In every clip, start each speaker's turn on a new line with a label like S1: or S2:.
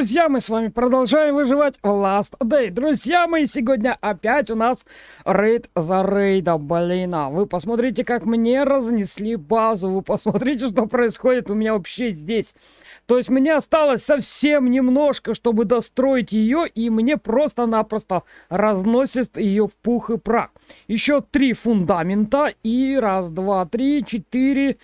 S1: друзья, мы с вами продолжаем выживать в Last Day. Друзья мои, сегодня опять у нас рейд за рейдом, блин. А вы посмотрите, как мне разнесли базу. Вы посмотрите, что происходит у меня вообще здесь. То есть мне осталось совсем немножко, чтобы достроить ее, и мне просто-напросто разносит ее в пух и прах. Еще три фундамента, и раз, два, три, четыре...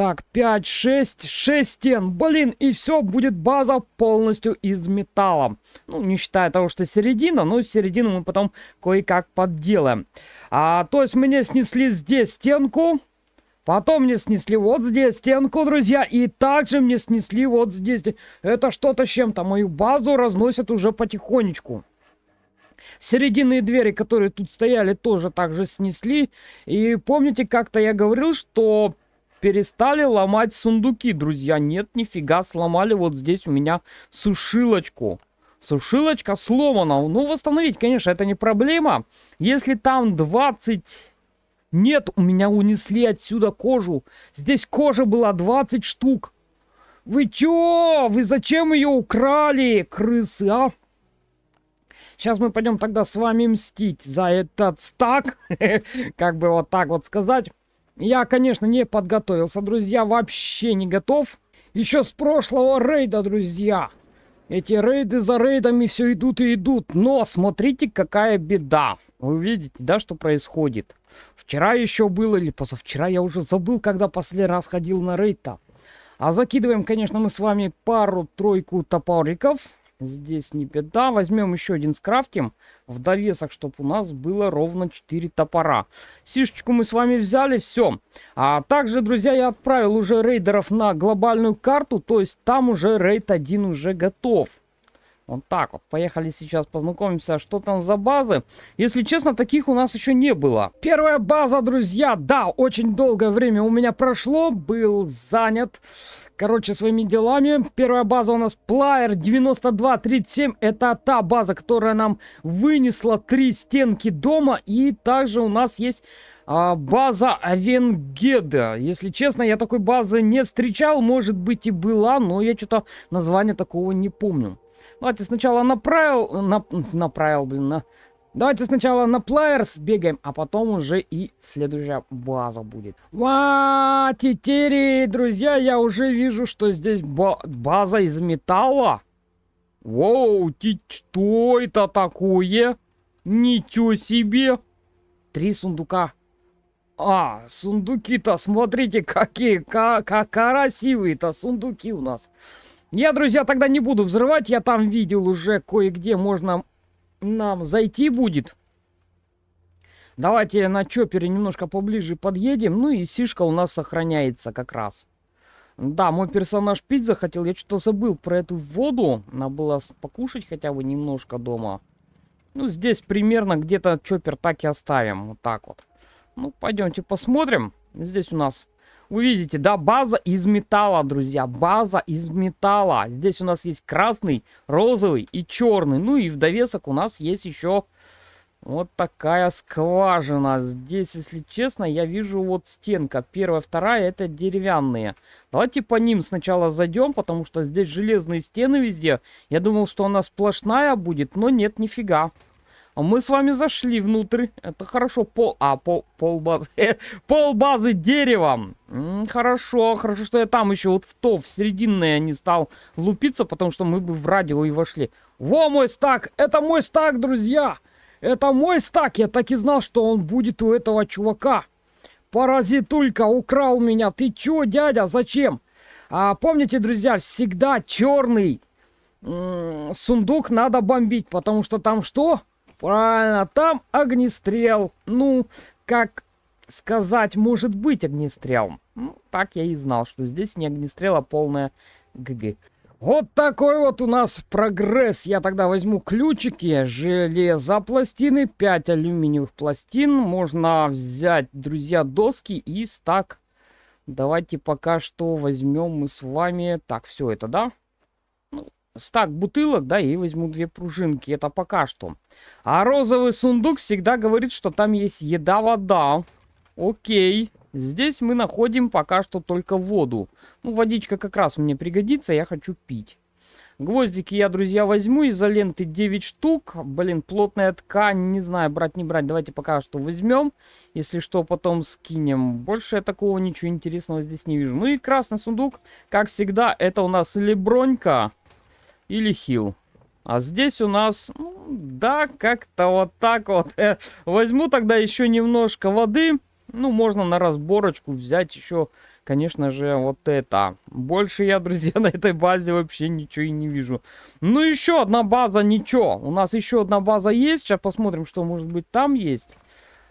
S1: Так, 5, 6, 6 стен. Блин, и все, будет база полностью из металла. Ну, не считая того, что середина, но середину мы потом кое-как подделаем. А, то есть мне снесли здесь стенку. Потом мне снесли вот здесь стенку, друзья, и также мне снесли вот здесь. Это что-то с чем-то. Мою базу разносят уже потихонечку. Серединные двери, которые тут стояли, тоже также снесли. И помните, как-то я говорил, что перестали ломать сундуки, друзья. Нет, нифига, сломали вот здесь у меня сушилочку. Сушилочка сломана. Ну, восстановить, конечно, это не проблема. Если там 20... Нет, у меня унесли отсюда кожу. Здесь кожа была 20 штук. Вы чё? Вы зачем ее украли, крысы, а? Сейчас мы пойдем тогда с вами мстить за этот стак. Как бы вот так вот сказать. Я, конечно, не подготовился, друзья, вообще не готов. Еще с прошлого рейда, друзья. Эти рейды за рейдами все идут и идут. Но смотрите, какая беда. Вы видите, да, что происходит? Вчера еще было или позавчера, я уже забыл, когда последний раз ходил на рейд-то. А закидываем, конечно, мы с вами пару-тройку топориков. Здесь не беда. Возьмем еще один скрафтим в довесок, чтобы у нас было ровно 4 топора. Сишечку мы с вами взяли, все. А также, друзья, я отправил уже рейдеров на глобальную карту, то есть там уже рейд один уже готов. Вот так вот. Поехали сейчас познакомимся, что там за базы. Если честно, таких у нас еще не было. Первая база, друзья. Да, очень долгое время у меня прошло. Был занят, короче, своими делами. Первая база у нас Плайер 9237. Это та база, которая нам вынесла три стенки дома. И также у нас есть... А, база Авенгеда. Если честно, я такой базы не встречал. Может быть и была, но я что-то название такого не помню. Давайте сначала направил, правил... На, на блин, на... Давайте сначала на плеер сбегаем, а потом уже и следующая база будет. Ва, тетери, друзья, я уже вижу, что здесь ба база из металла. Воу, что это такое? Ничего себе! Три сундука. А, сундуки-то, смотрите, какие, как, как красивые-то сундуки у нас. Я, друзья, тогда не буду взрывать. Я там видел уже кое-где можно нам зайти будет. Давайте на чопере немножко поближе подъедем. Ну и сишка у нас сохраняется как раз. Да, мой персонаж пить захотел. Я что-то забыл про эту воду. Надо было покушать хотя бы немножко дома. Ну, здесь примерно где-то чоппер так и оставим. Вот так вот. Ну, пойдемте посмотрим. Здесь у нас увидите, да, база из металла, друзья, база из металла. Здесь у нас есть красный, розовый и черный. Ну и в довесок у нас есть еще вот такая скважина. Здесь, если честно, я вижу вот стенка. Первая, вторая, это деревянные. Давайте по ним сначала зайдем, потому что здесь железные стены везде. Я думал, что она сплошная будет, но нет, нифига. Нифига. А мы с вами зашли внутрь. Это хорошо. Пол... А, пол, пол базы. пол базы деревом. М -м, хорошо, хорошо, что я там еще вот в то, в серединное не стал лупиться, потому что мы бы в радио и вошли. Во мой стак! Это мой стак, друзья! Это мой стак! Я так и знал, что он будет у этого чувака. Паразитулька украл меня. Ты чё, дядя, зачем? А помните, друзья, всегда черный сундук надо бомбить, потому что там что? Правильно, там огнестрел. Ну, как сказать, может быть огнестрел. Ну, так я и знал, что здесь не огнестрел, а полная ГГ. Вот такой вот у нас прогресс. Я тогда возьму ключики, железопластины, 5 алюминиевых пластин. Можно взять, друзья, доски и стак. Давайте пока что возьмем мы с вами... Так, все это, да? Ну, стак бутылок, да, и возьму две пружинки. Это пока что. А розовый сундук всегда говорит, что там есть еда-вода. Окей. Здесь мы находим пока что только воду. Ну, водичка как раз мне пригодится, я хочу пить. Гвоздики я, друзья, возьму. Изоленты 9 штук. Блин, плотная ткань. Не знаю, брать, не брать. Давайте пока что возьмем. Если что, потом скинем. Больше я такого ничего интересного здесь не вижу. Ну и красный сундук, как всегда, это у нас или бронька, или хил. А здесь у нас, ну, да, как-то вот так вот. Э, возьму тогда еще немножко воды. Ну, можно на разборочку взять еще, конечно же, вот это. Больше я, друзья, на этой базе вообще ничего и не вижу. Ну, еще одна база, ничего. У нас еще одна база есть. Сейчас посмотрим, что, может быть, там есть.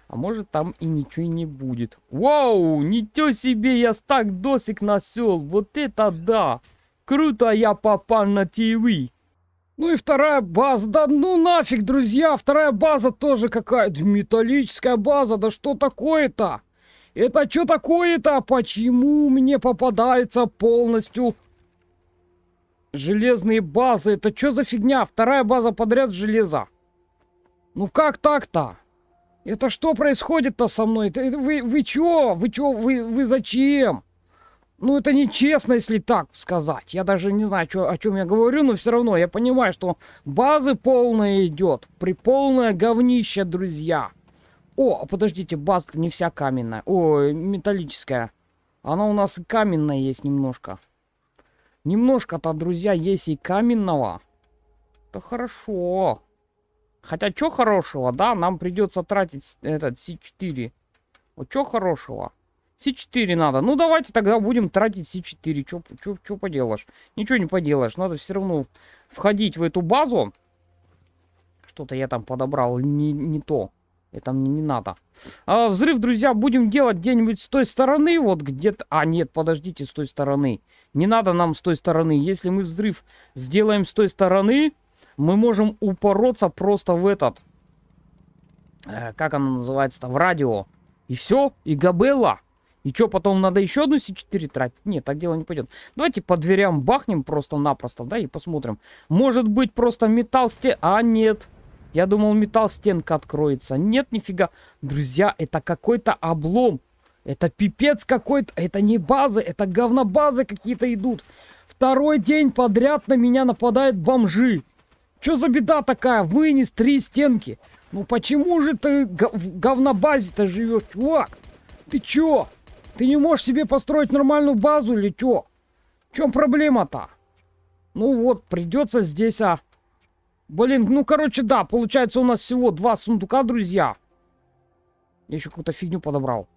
S1: А может, там и ничего и не будет. Вау, ничего себе, я стак досик насел. Вот это да. Круто а я попал на ТВ. Ну и вторая база, да ну нафиг, друзья, вторая база тоже какая-то металлическая база, да что такое-то? Это что такое-то? Почему мне попадается полностью железные базы? Это что за фигня? Вторая база подряд железа. Ну как так-то? Это что происходит-то со мной? вы, вы чё? Вы чё? Вы, вы зачем? ну, это нечестно, если так сказать. Я даже не знаю, чё, о чем я говорю, но все равно я понимаю, что базы полная идет. При полное говнище, друзья. О, а подождите, база-то не вся каменная. О, металлическая. Она у нас и каменная есть немножко. Немножко-то, друзья, есть и каменного. Да хорошо. Хотя, что хорошего, да? Нам придется тратить этот C4. Вот что хорошего? С4 надо. Ну, давайте тогда будем тратить С4. Чё, чё, чё поделаешь? Ничего не поделаешь. Надо все равно входить в эту базу. Что-то я там подобрал не, не то. Это мне не надо. А, взрыв, друзья, будем делать где-нибудь с той стороны. Вот где-то... А, нет, подождите, с той стороны. Не надо нам с той стороны. Если мы взрыв сделаем с той стороны, мы можем упороться просто в этот... Э, как она называется-то? В радио. И все, и габелла. И что, потом надо еще одну C4 тратить? Нет, так дело не пойдет. Давайте по дверям бахнем просто-напросто, да, и посмотрим. Может быть, просто металл стен... А, нет. Я думал, металл стенка откроется. Нет, нифига. Друзья, это какой-то облом. Это пипец какой-то. Это не базы, это говнобазы какие-то идут. Второй день подряд на меня нападают бомжи. Чё за беда такая? Вынес три стенки. Ну почему же ты в говнобазе-то живешь, чувак? Ты чё? Ты не можешь себе построить нормальную базу или чё? В чем проблема-то? Ну вот, придется здесь, а... Блин, ну короче, да, получается у нас всего два сундука, друзья. Я еще какую-то фигню подобрал.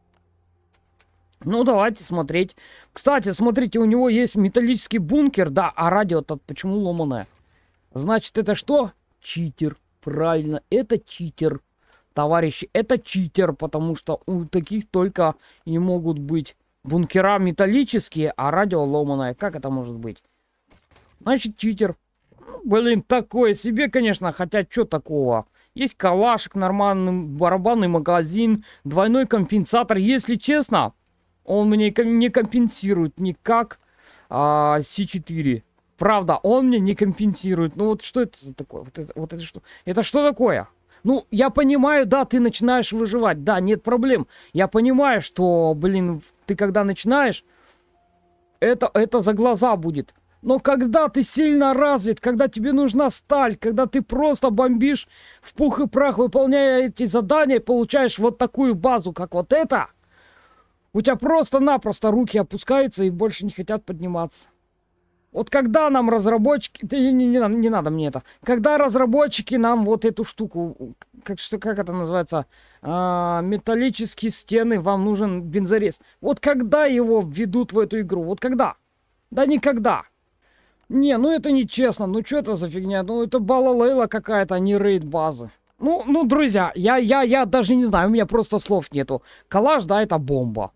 S1: Ну, давайте смотреть. Кстати, смотрите, у него есть металлический бункер, да, а радио-то почему ломаное? Значит, это что? Читер. Правильно, это читер товарищи, это читер, потому что у таких только и могут быть бункера металлические, а радио ломаное. Как это может быть? Значит, читер. Блин, такое себе, конечно, хотя что такого? Есть калашик, нормальный барабанный магазин, двойной компенсатор. Если честно, он мне не компенсирует никак а, C4. Правда, он мне не компенсирует. Ну вот что это такое? Вот это, вот это что? Это что такое? Ну, я понимаю, да, ты начинаешь выживать, да, нет проблем. Я понимаю, что, блин, ты когда начинаешь, это, это за глаза будет. Но когда ты сильно развит, когда тебе нужна сталь, когда ты просто бомбишь в пух и прах, выполняя эти задания, получаешь вот такую базу, как вот это, у тебя просто-напросто руки опускаются и больше не хотят подниматься. Вот когда нам разработчики... Не, не, не, не надо мне это. Когда разработчики нам вот эту штуку... Как, что, как это называется? А, металлические стены, вам нужен бензорез. Вот когда его введут в эту игру? Вот когда? Да никогда. Не, ну это нечестно. Ну что это за фигня? Ну это балалейла какая-то, а не рейд базы. Ну, ну, друзья, я, я, я даже не знаю, у меня просто слов нету. Калаш, да, это бомба.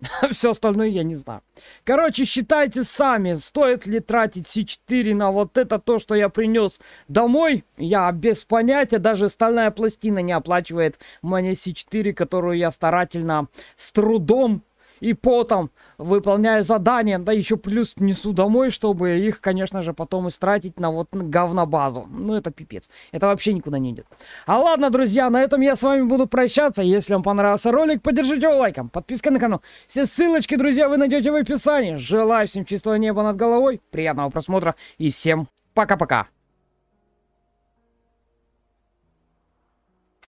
S1: А Все остальное я не знаю. Короче, считайте сами, стоит ли тратить C4 на вот это то, что я принес домой. Я без понятия, даже стальная пластина не оплачивает мне C4, которую я старательно с трудом и потом выполняю задания, да еще плюс несу домой, чтобы их, конечно же, потом истратить на вот говнобазу. Ну, это пипец. Это вообще никуда не идет. А ладно, друзья, на этом я с вами буду прощаться. Если вам понравился ролик, поддержите его лайком, подпиской на канал. Все ссылочки, друзья, вы найдете в описании. Желаю всем чистого неба над головой, приятного просмотра и всем пока-пока.